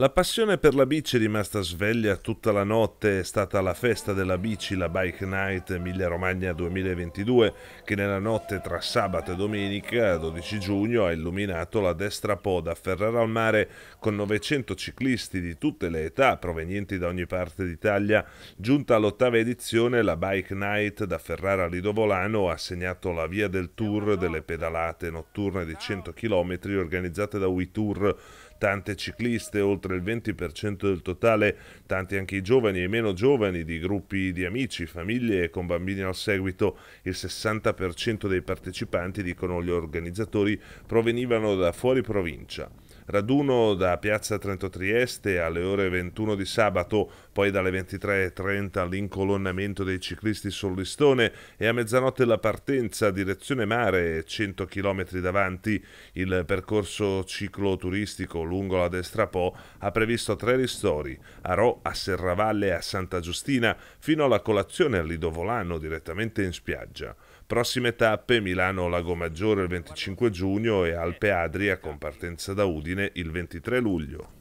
La passione per la bici è rimasta sveglia tutta la notte, è stata la festa della bici, la Bike Night Emilia Romagna 2022, che nella notte tra sabato e domenica 12 giugno ha illuminato la destra po da Ferrara al mare con 900 ciclisti di tutte le età provenienti da ogni parte d'Italia. Giunta all'ottava edizione, la Bike Night da Ferrara a Lidovolano ha segnato la via del tour delle pedalate notturne di 100 km organizzate da WeTour tante cicliste, oltre il 20% del totale, tanti anche i giovani e meno giovani di gruppi di amici, famiglie e con bambini al seguito. Il 60% dei partecipanti, dicono gli organizzatori, provenivano da fuori provincia. Raduno da Piazza Trento Trieste alle ore 21 di sabato, poi dalle 23.30 all'incolonnamento dei ciclisti sul listone e a mezzanotte la partenza direzione mare 100 km davanti. Il percorso cicloturistico lungo la destra Po ha previsto tre ristori a Rò, a Serravalle e a Santa Giustina fino alla colazione a Lidovolano direttamente in spiaggia. Prossime tappe Milano-Lago Maggiore il 25 giugno e Alpe Adria con partenza da Udine Udine il 23 luglio.